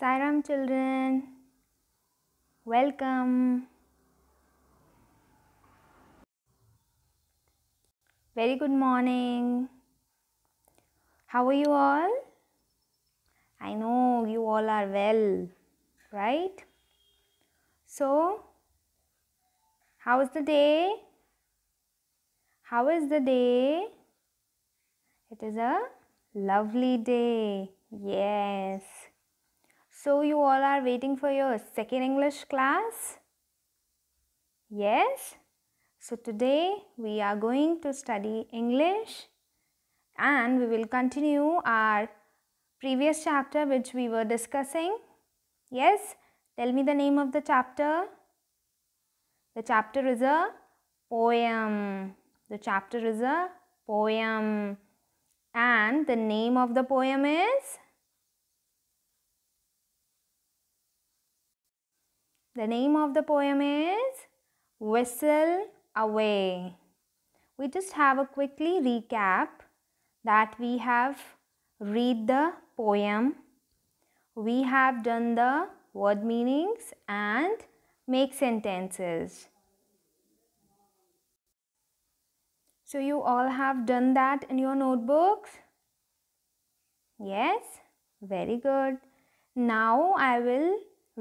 Sairam children, welcome. Very good morning. How are you all? I know you all are well, right? So, how is the day? How is the day? It is a lovely day. Yes. So you all are waiting for your second English class? Yes? So today we are going to study English and we will continue our previous chapter which we were discussing. Yes? Tell me the name of the chapter. The chapter is a poem. The chapter is a poem. And the name of the poem is The name of the poem is Whistle Away. We just have a quickly recap that we have read the poem, we have done the word meanings and make sentences. So you all have done that in your notebooks? Yes? Very good. Now I will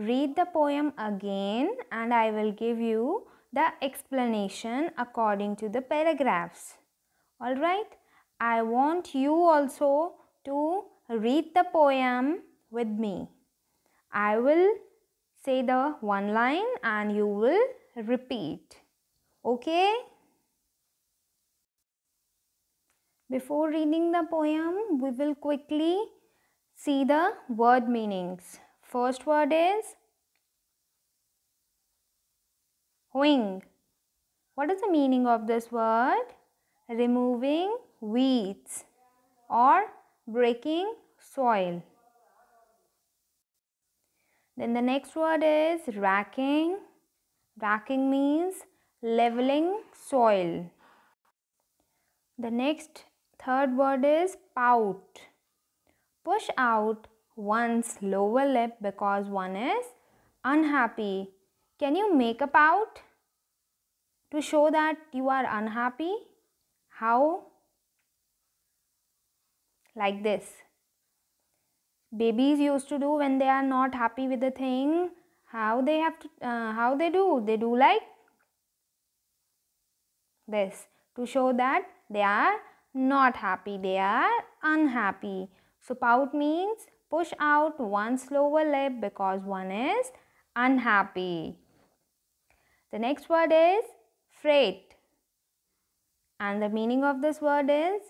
read the poem again and I will give you the explanation according to the paragraphs. Alright, I want you also to read the poem with me. I will say the one line and you will repeat. Okay? Before reading the poem, we will quickly see the word meanings. First word is wing. What is the meaning of this word? Removing weeds or breaking soil. Then the next word is racking. Racking means leveling soil. The next third word is pout. Push out one's lower lip because one is unhappy. Can you make a pout to show that you are unhappy? How? Like this. Babies used to do when they are not happy with the thing. How they have to, uh, how they do? They do like this to show that they are not happy, they are unhappy. So pout means push out one's lower lip because one is unhappy. The next word is freight and the meaning of this word is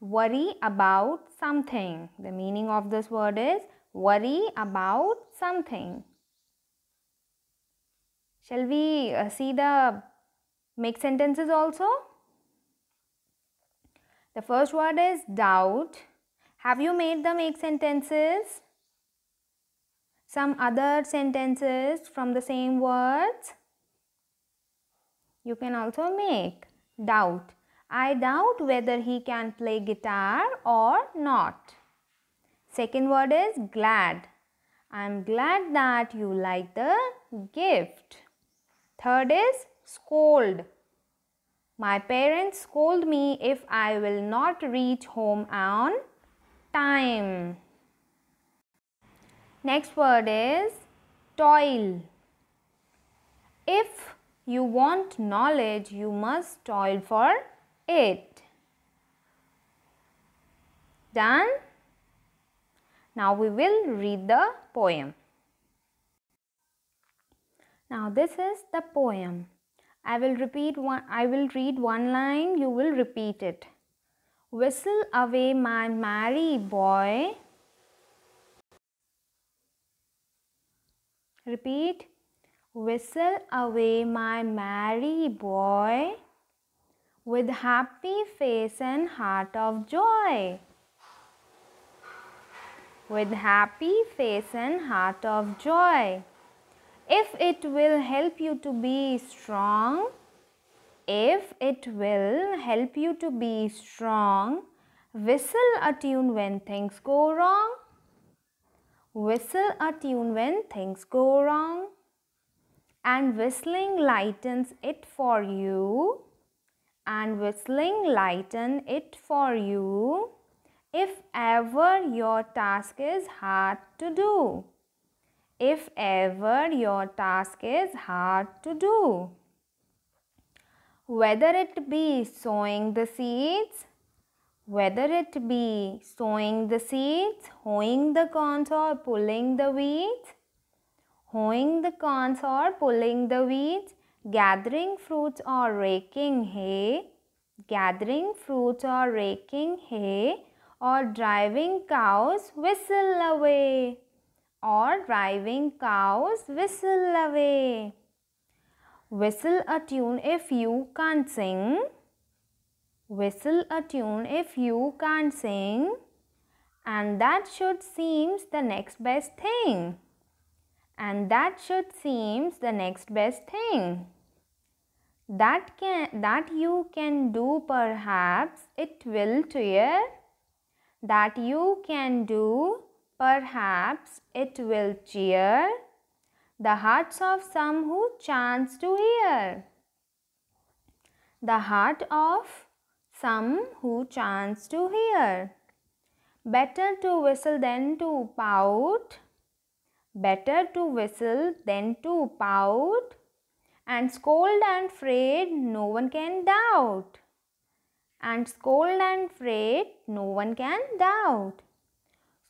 worry about something. The meaning of this word is worry about something. Shall we uh, see the make sentences also? The first word is doubt. Have you made the make sentences? Some other sentences from the same words? You can also make doubt. I doubt whether he can play guitar or not. Second word is glad. I'm glad that you like the gift. Third is scold. My parents scold me if I will not reach home on time. Next word is toil. If you want knowledge, you must toil for it. Done? Now we will read the poem. Now this is the poem. I will repeat one I will read one line, you will repeat it. Whistle away my merry boy. Repeat. Whistle away my merry boy with happy face and heart of joy. With happy face and heart of joy. If it will help you to be strong, if it will help you to be strong, whistle a tune when things go wrong. Whistle a tune when things go wrong. And whistling lightens it for you. And whistling lighten it for you if ever your task is hard to do. If ever your task is hard to do whether it be sowing the seeds, whether it be sowing the seeds, hoeing the corns or pulling the weeds, hoeing the corns or pulling the weeds, gathering fruits or raking hay, gathering fruits or raking hay, or driving cows whistle away, or driving cows whistle away. Whistle a tune if you can't sing. Whistle a tune if you can't sing. And that should seems the next best thing. And that should seems the next best thing. That can that you can do perhaps it will tear. That you can do perhaps it will cheer the hearts of some who chance to hear. The heart of some who chance to hear. Better to whistle than to pout. Better to whistle than to pout. And scold and fret, no one can doubt. And scold and fret, no one can doubt.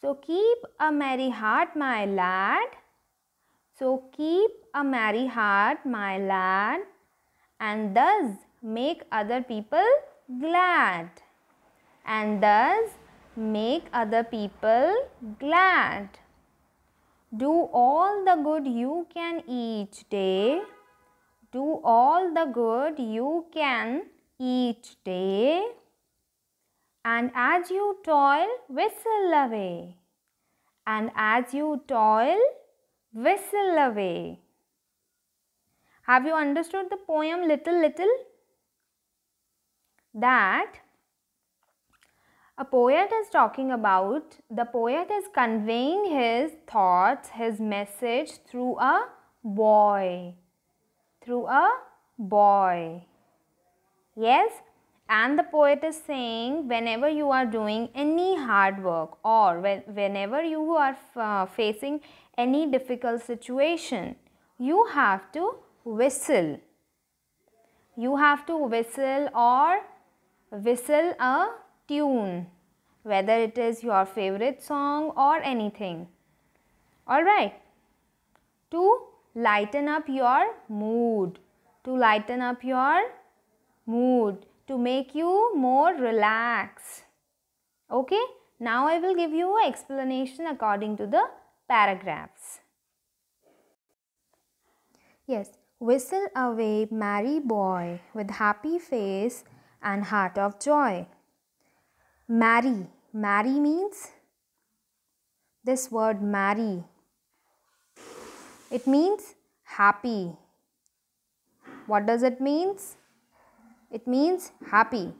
So keep a merry heart, my lad so keep a merry heart, my lad, and thus make other people glad. And thus make other people glad. Do all the good you can each day. Do all the good you can each day. And as you toil, whistle away. And as you toil, Whistle away. Have you understood the poem Little Little? That a poet is talking about, the poet is conveying his thoughts, his message through a boy. Through a boy. Yes, and the poet is saying whenever you are doing any hard work or whenever you are uh, facing any difficult situation, you have to whistle. You have to whistle or whistle a tune, whether it is your favorite song or anything. Alright. To lighten up your mood. To lighten up your mood to make you more relaxed. Okay. Now I will give you explanation according to the paragraphs. Yes. Whistle away, merry boy, with happy face and heart of joy. Marry. Marry means this word marry. It means happy. What does it means? It means happy.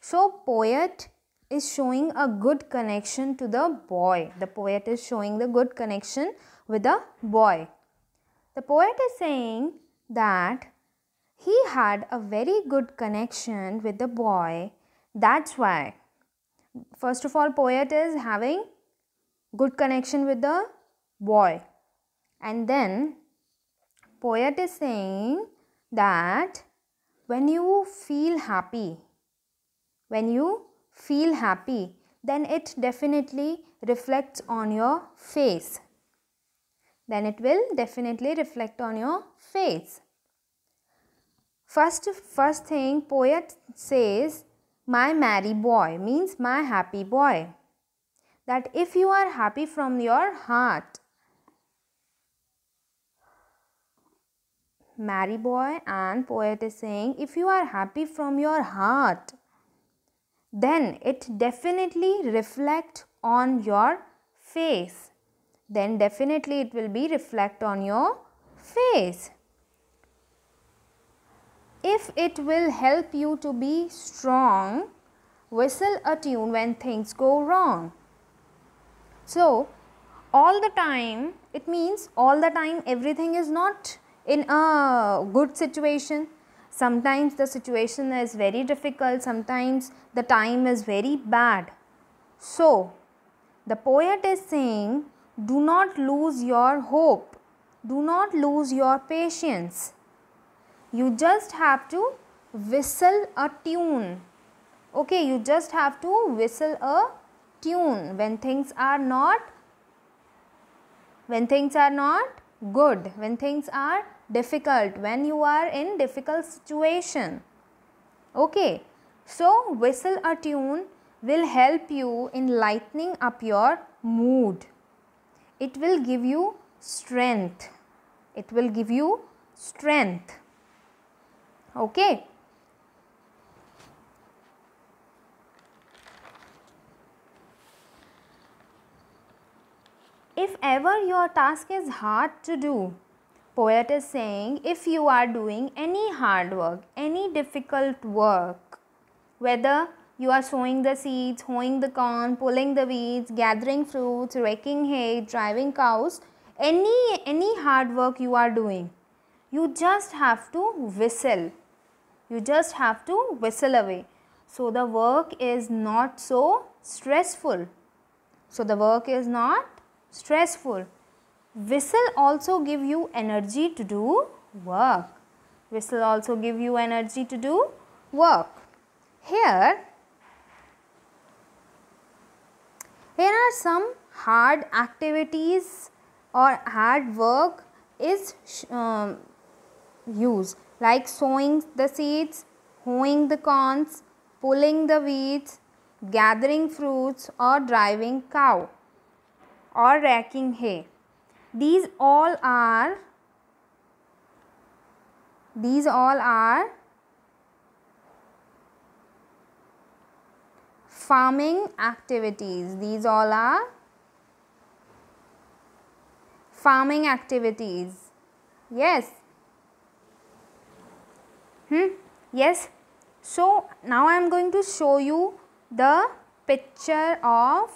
So, poet is showing a good connection to the boy. The poet is showing the good connection with the boy. The poet is saying that he had a very good connection with the boy. That's why. First of all, poet is having good connection with the boy. And then poet is saying that when you feel happy, when you feel happy, then it definitely reflects on your face. Then it will definitely reflect on your face. First, first thing poet says, my merry boy means my happy boy. That if you are happy from your heart, Mary boy and poet is saying if you are happy from your heart, then it definitely reflect on your face. Then definitely it will be reflect on your face. If it will help you to be strong, whistle a tune when things go wrong. So, all the time, it means all the time everything is not in a good situation sometimes the situation is very difficult sometimes the time is very bad so the poet is saying do not lose your hope do not lose your patience you just have to whistle a tune okay you just have to whistle a tune when things are not when things are not good when things are difficult when you are in difficult situation okay so whistle a tune will help you in lightening up your mood it will give you strength it will give you strength okay if ever your task is hard to do Poet is saying if you are doing any hard work, any difficult work, whether you are sowing the seeds, hoeing the corn, pulling the weeds, gathering fruits, raking hay, driving cows, any any hard work you are doing, you just have to whistle. You just have to whistle away. So the work is not so stressful. So the work is not stressful. Whistle also give you energy to do work. Whistle also give you energy to do work. Here, here are some hard activities or hard work is um, used like sowing the seeds, hoeing the corns, pulling the weeds, gathering fruits or driving cow or racking hay these all are these all are farming activities these all are farming activities yes hmm yes so now I am going to show you the picture of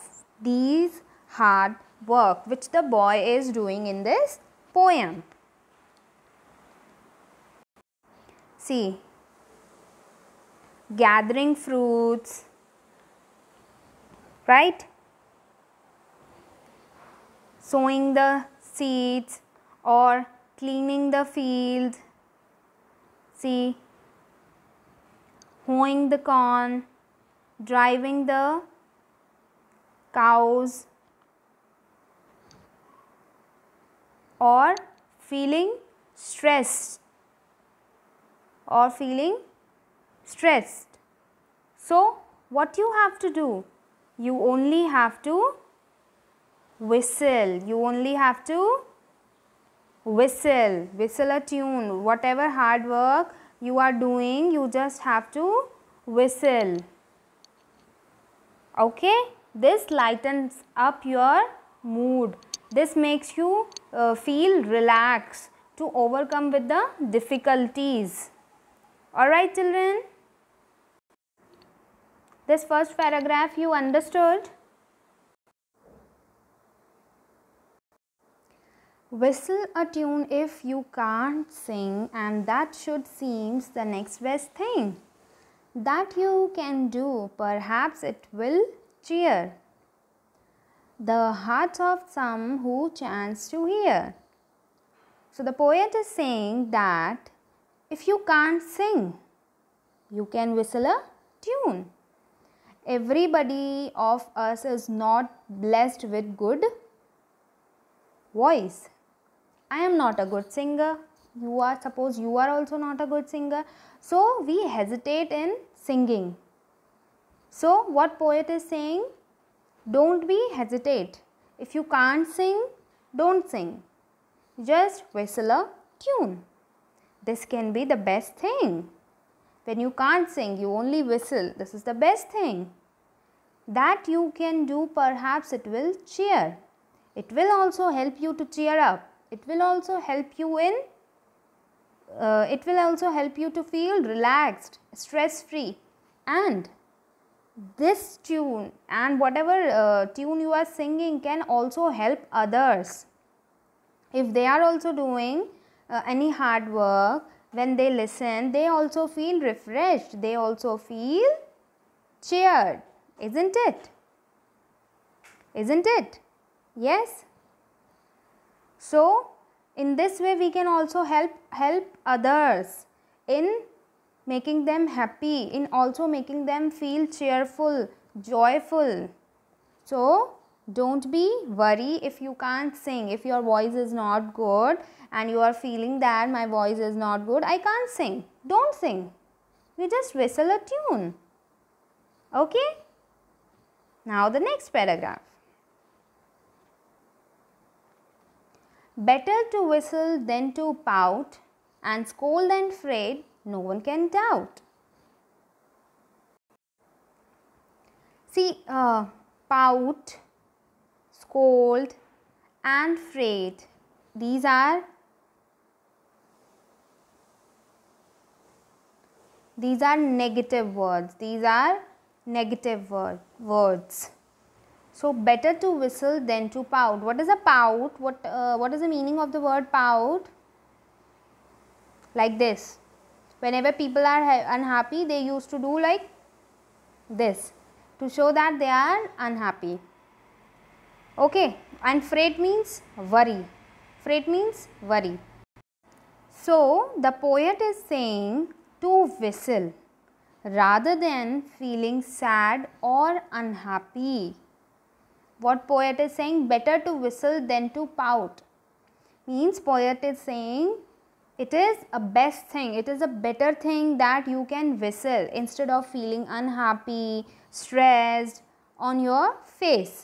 these hard work which the boy is doing in this poem. See, gathering fruits, right? Sowing the seeds or cleaning the field. See, hoeing the corn, driving the cows, or feeling stressed or feeling stressed. So, what you have to do? You only have to whistle. You only have to whistle. Whistle a tune. Whatever hard work you are doing, you just have to whistle. Okay? This lightens up your mood. This makes you uh, feel relaxed to overcome with the difficulties. Alright children? This first paragraph you understood? Whistle a tune if you can't sing and that should seems the next best thing. That you can do, perhaps it will cheer the heart of some who chance to hear. So the poet is saying that if you can't sing, you can whistle a tune. Everybody of us is not blessed with good voice. I am not a good singer. You are, suppose you are also not a good singer. So we hesitate in singing. So what poet is saying? Don't be hesitate. If you can't sing, don't sing. Just whistle a tune. This can be the best thing. When you can't sing, you only whistle. This is the best thing. That you can do, perhaps it will cheer. It will also help you to cheer up. It will also help you in uh, it will also help you to feel relaxed, stress free, and this tune and whatever uh, tune you are singing can also help others if they are also doing uh, any hard work when they listen they also feel refreshed they also feel cheered isn't it isn't it yes so in this way we can also help help others in making them happy, in also making them feel cheerful, joyful. So, don't be worry if you can't sing if your voice is not good and you are feeling that my voice is not good i can't sing don't sing you just whistle a tune okay now the next paragraph better to whistle than to pout and scold and fret no one can doubt. See, uh, pout, scold and freight. These are these are negative words. These are negative word, words. So better to whistle than to pout. What is a pout? What uh, what is the meaning of the word pout? Like this. Whenever people are unhappy, they used to do like this to show that they are unhappy. Okay, and fret means worry. Fret means worry. So, the poet is saying to whistle rather than feeling sad or unhappy. What poet is saying better to whistle than to pout means poet is saying it is a best thing it is a better thing that you can whistle instead of feeling unhappy stressed on your face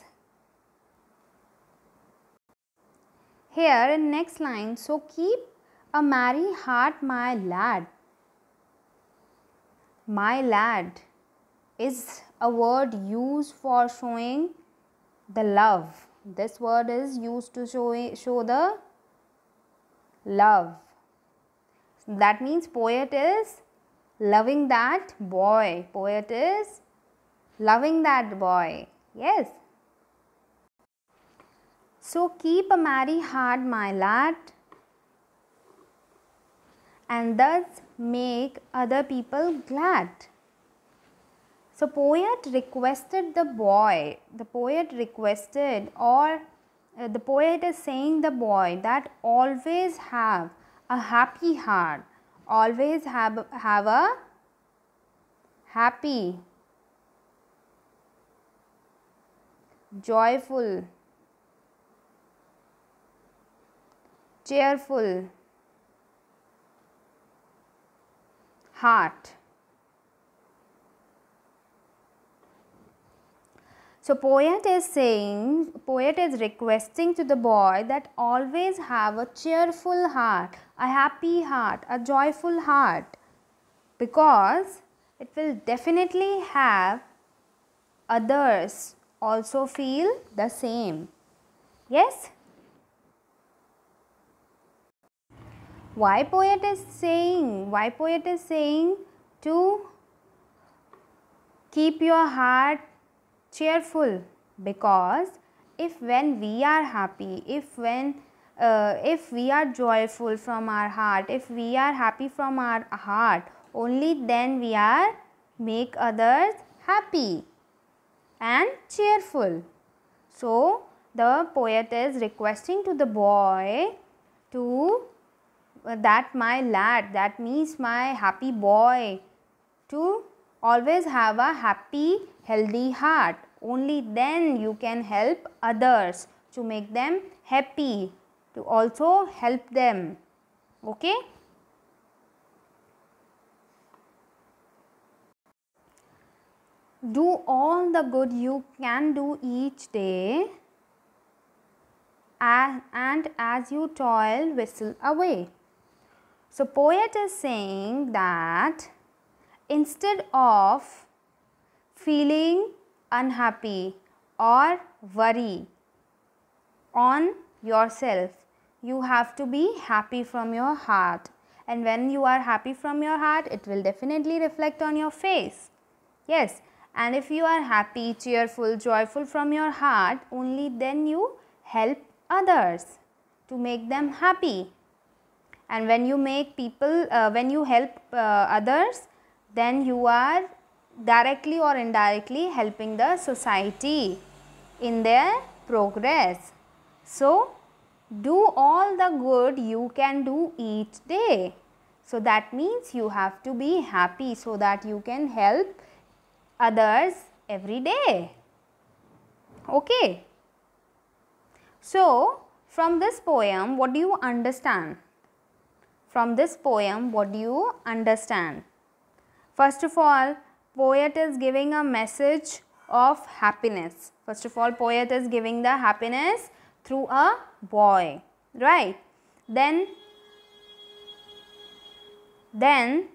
here in next line so keep a merry heart my lad my lad is a word used for showing the love this word is used to show show the love that means poet is loving that boy. Poet is loving that boy. Yes. So keep a merry heart, my lad, and thus make other people glad. So poet requested the boy, the poet requested or uh, the poet is saying the boy that always have a happy heart. Always have, have a happy, joyful, cheerful heart. So poet is saying, poet is requesting to the boy that always have a cheerful heart, a happy heart, a joyful heart because it will definitely have others also feel the same. Yes? Why poet is saying, why poet is saying to keep your heart cheerful because if when we are happy, if when uh, if we are joyful from our heart, if we are happy from our heart, only then we are make others happy and cheerful. So the poet is requesting to the boy to uh, that my lad, that means my happy boy, to Always have a happy, healthy heart. Only then you can help others to make them happy, to also help them. Okay? Do all the good you can do each day and as you toil whistle away. So poet is saying that instead of feeling unhappy or worry on yourself, you have to be happy from your heart. And when you are happy from your heart, it will definitely reflect on your face. Yes, and if you are happy, cheerful, joyful from your heart, only then you help others to make them happy. And when you make people, uh, when you help uh, others, then you are directly or indirectly helping the society in their progress. So, do all the good you can do each day. So, that means you have to be happy so that you can help others every day. Okay. So, from this poem, what do you understand? From this poem, what do you understand? First of all, poet is giving a message of happiness. First of all, poet is giving the happiness through a boy, right? Then, then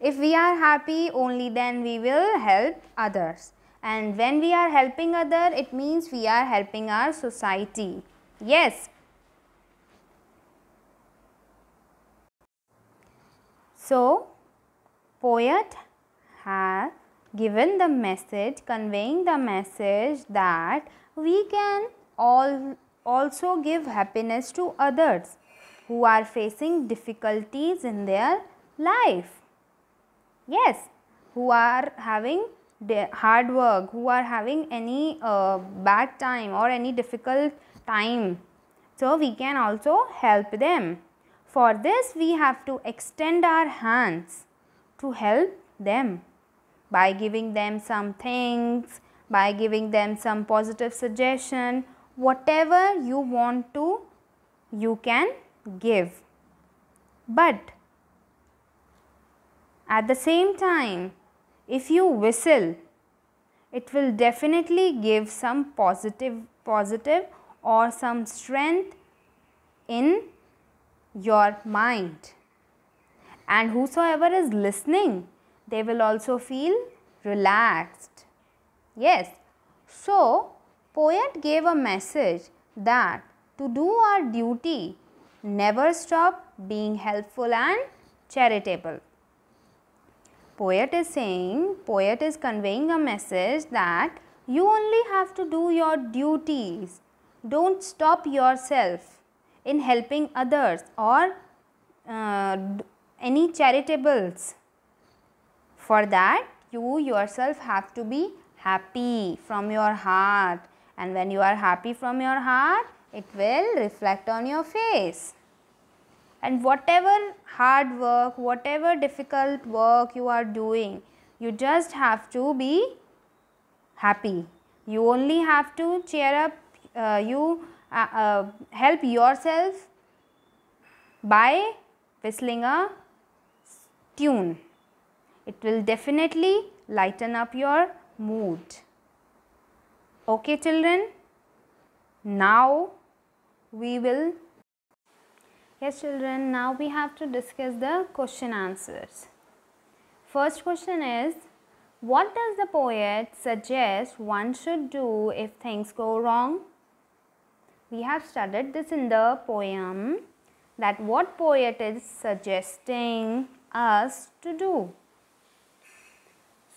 if we are happy, only then we will help others. And when we are helping other, it means we are helping our society. Yes. So, poet has given the message, conveying the message that we can all also give happiness to others who are facing difficulties in their life. Yes, who are having hard work, who are having any uh, bad time or any difficult time. So, we can also help them. For this, we have to extend our hands to help them by giving them some things, by giving them some positive suggestion, whatever you want to, you can give. But at the same time, if you whistle, it will definitely give some positive, positive or some strength in your mind and whosoever is listening, they will also feel relaxed. Yes, so poet gave a message that to do our duty, never stop being helpful and charitable. Poet is saying, poet is conveying a message that you only have to do your duties. Don't stop yourself in helping others or uh, any charitables. For that you yourself have to be happy from your heart and when you are happy from your heart it will reflect on your face. And whatever hard work, whatever difficult work you are doing, you just have to be happy. You only have to cheer up, uh, you uh, uh, help yourself by whistling a tune. It will definitely lighten up your mood. Okay children, now we will Yes children, now we have to discuss the question answers. First question is, what does the poet suggest one should do if things go wrong? We have studied this in the poem that what poet is suggesting us to do.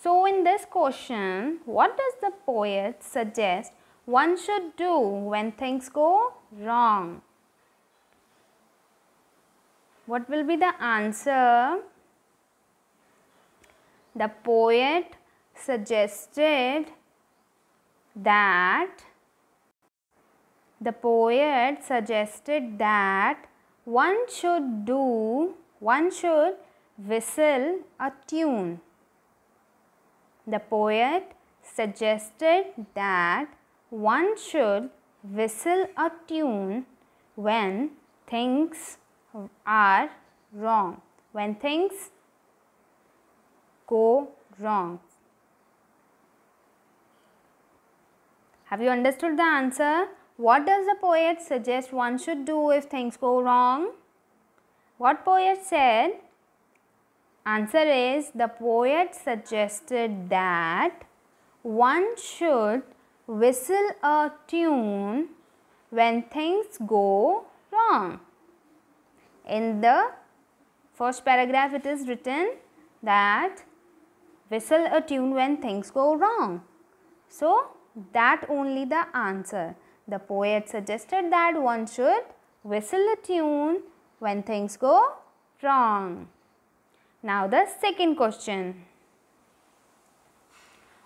So in this question, what does the poet suggest one should do when things go wrong? What will be the answer? The poet suggested that the poet suggested that one should do one should whistle a tune. The poet suggested that one should whistle a tune when things are wrong, when things go wrong. Have you understood the answer? What does the poet suggest one should do if things go wrong? What poet said, Answer is the poet suggested that one should whistle a tune when things go wrong. In the first paragraph it is written that whistle a tune when things go wrong. So that only the answer. The poet suggested that one should whistle a tune when things go wrong. Now the second question.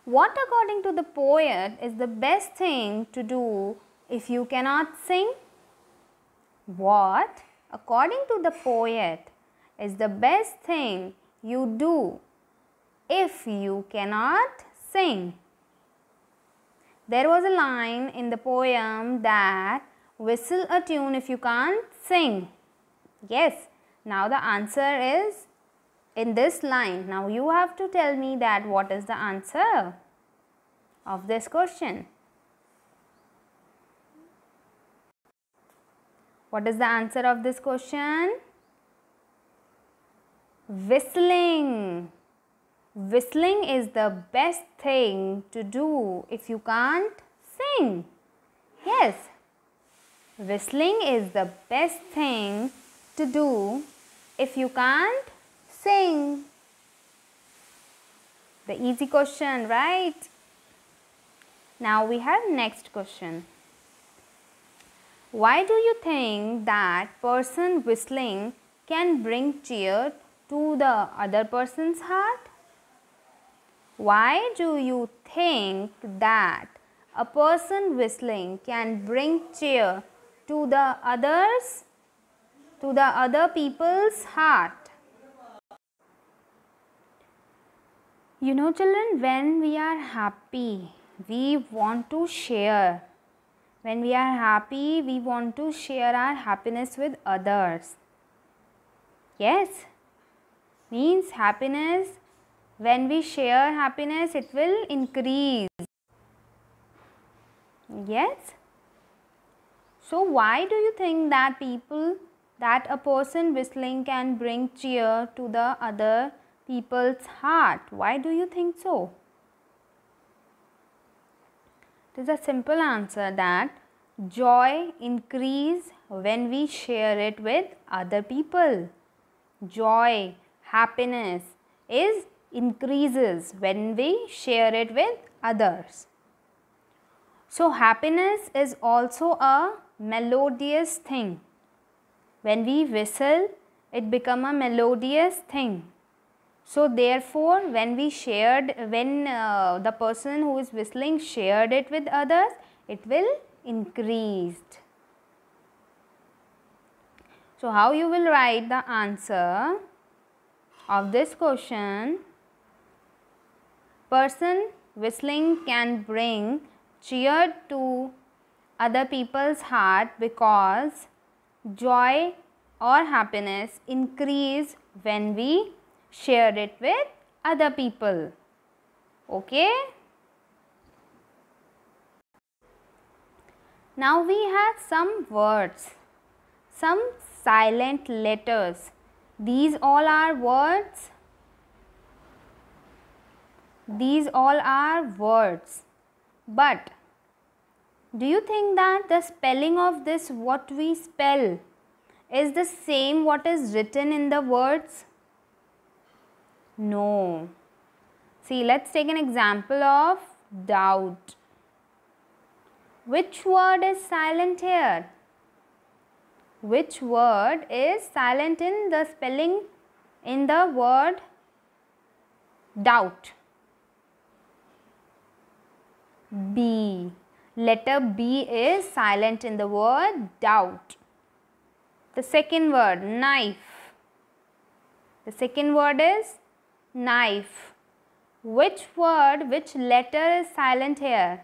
What according to the poet is the best thing to do if you cannot sing? What according to the poet is the best thing you do if you cannot sing? There was a line in the poem that whistle a tune if you can't sing. Yes, now the answer is in this line. Now you have to tell me that what is the answer of this question. What is the answer of this question? Whistling. Whistling is the best thing to do if you can't sing. Yes, whistling is the best thing to do if you can't Sing. The easy question, right? Now we have next question. Why do you think that person whistling can bring cheer to the other person's heart? Why do you think that a person whistling can bring cheer to the others, to the other people's heart? You know children, when we are happy, we want to share. When we are happy, we want to share our happiness with others. Yes, means happiness, when we share happiness, it will increase. Yes. So why do you think that people, that a person whistling can bring cheer to the other people's heart. Why do you think so? It is a simple answer that joy increase when we share it with other people. Joy, happiness is increases when we share it with others. So happiness is also a melodious thing. When we whistle, it become a melodious thing. So therefore, when we shared, when uh, the person who is whistling shared it with others, it will increased. So how you will write the answer of this question? Person whistling can bring cheer to other people's heart because joy or happiness increase when we share it with other people. Okay. Now we have some words, some silent letters. These all are words. These all are words. But do you think that the spelling of this what we spell is the same what is written in the words? No. See, let's take an example of doubt. Which word is silent here? Which word is silent in the spelling in the word doubt? B. Letter B is silent in the word doubt. The second word, knife. The second word is knife. Which word, which letter is silent here?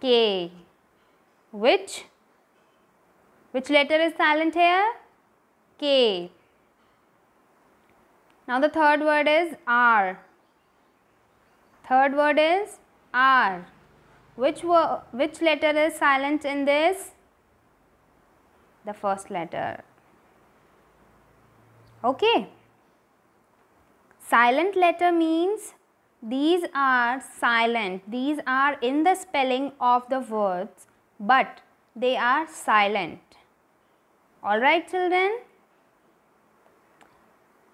K. Which? Which letter is silent here? K. Now the third word is R. Third word is R. Which, which letter is silent in this? The first letter. Okay. Silent letter means these are silent. These are in the spelling of the words but they are silent. Alright children.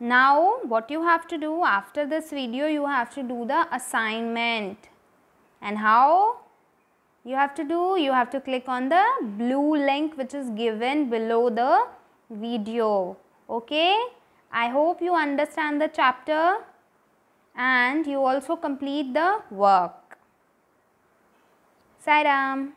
Now what you have to do after this video you have to do the assignment. And how you have to do? You have to click on the blue link which is given below the video. Okay. I hope you understand the chapter and you also complete the work. Sairam.